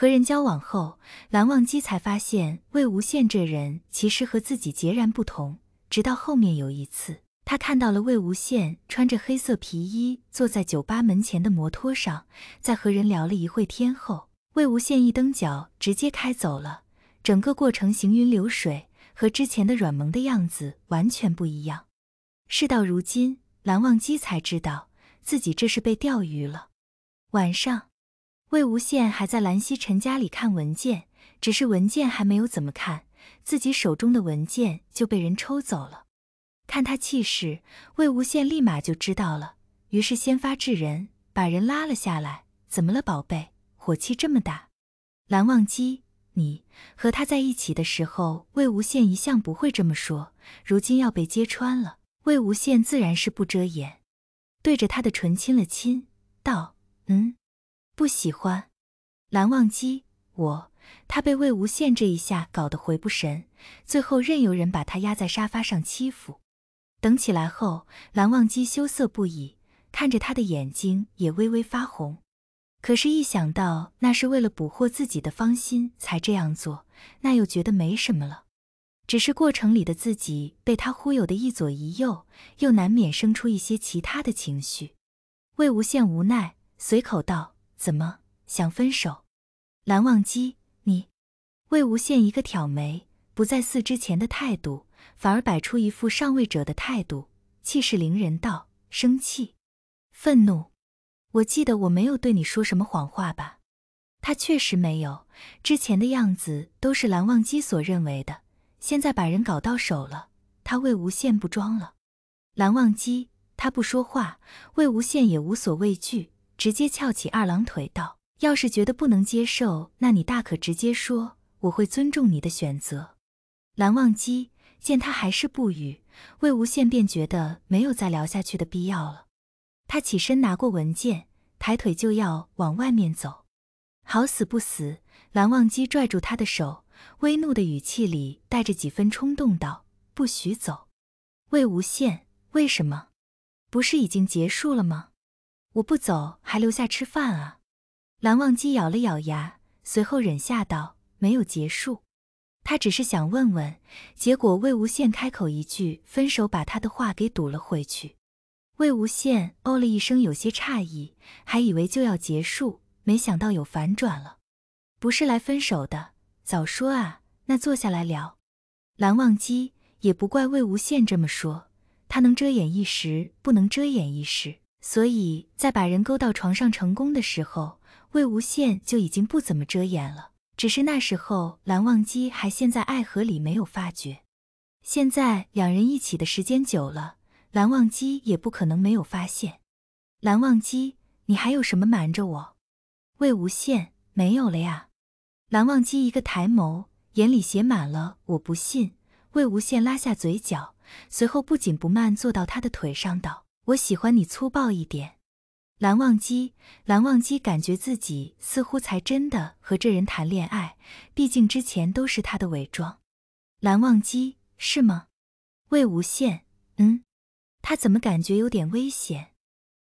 和人交往后，蓝忘机才发现魏无羡这人其实和自己截然不同。直到后面有一次，他看到了魏无羡穿着黑色皮衣坐在酒吧门前的摩托上，在和人聊了一会天后，魏无羡一蹬脚直接开走了，整个过程行云流水，和之前的软萌的样子完全不一样。事到如今，蓝忘机才知道自己这是被钓鱼了。晚上。魏无羡还在蓝曦臣家里看文件，只是文件还没有怎么看，自己手中的文件就被人抽走了。看他气势，魏无羡立马就知道了，于是先发制人，把人拉了下来。怎么了，宝贝，火气这么大？蓝忘机，你和他在一起的时候，魏无羡一向不会这么说，如今要被揭穿了，魏无羡自然是不遮掩，对着他的唇亲了亲，道：“嗯。”不喜欢，蓝忘机，我他被魏无羡这一下搞得回不神，最后任由人把他压在沙发上欺负。等起来后，蓝忘机羞涩不已，看着他的眼睛也微微发红。可是，一想到那是为了捕获自己的芳心才这样做，那又觉得没什么了。只是过程里的自己被他忽悠的一左一右，又难免生出一些其他的情绪。魏无羡无奈，随口道。怎么想分手？蓝忘机，你，魏无羡一个挑眉，不再似之前的态度，反而摆出一副上位者的态度，气势凌人道：“生气，愤怒，我记得我没有对你说什么谎话吧？”他确实没有，之前的样子都是蓝忘机所认为的。现在把人搞到手了，他魏无羡不装了。蓝忘机，他不说话，魏无羡也无所畏惧。直接翘起二郎腿道：“要是觉得不能接受，那你大可直接说，我会尊重你的选择。”蓝忘机见他还是不语，魏无羡便觉得没有再聊下去的必要了。他起身拿过文件，抬腿就要往外面走。好死不死，蓝忘机拽住他的手，微怒的语气里带着几分冲动道：“不许走！”魏无羡：“为什么？不是已经结束了吗？”我不走，还留下吃饭啊！蓝忘机咬了咬牙，随后忍下道：“没有结束，他只是想问问。”结果魏无羡开口一句“分手”，把他的话给堵了回去。魏无羡哦了一声，有些诧异，还以为就要结束，没想到有反转了。不是来分手的，早说啊！那坐下来聊。蓝忘机也不怪魏无羡这么说，他能遮掩一时，不能遮掩一世。所以在把人勾到床上成功的时候，魏无羡就已经不怎么遮掩了。只是那时候蓝忘机还陷在爱河里没有发觉。现在两人一起的时间久了，蓝忘机也不可能没有发现。蓝忘机，你还有什么瞒着我？魏无羡，没有了呀。蓝忘机一个抬眸，眼里写满了我不信。魏无羡拉下嘴角，随后不紧不慢坐到他的腿上道。我喜欢你粗暴一点，蓝忘机。蓝忘机感觉自己似乎才真的和这人谈恋爱，毕竟之前都是他的伪装。蓝忘机是吗？魏无羡，嗯，他怎么感觉有点危险？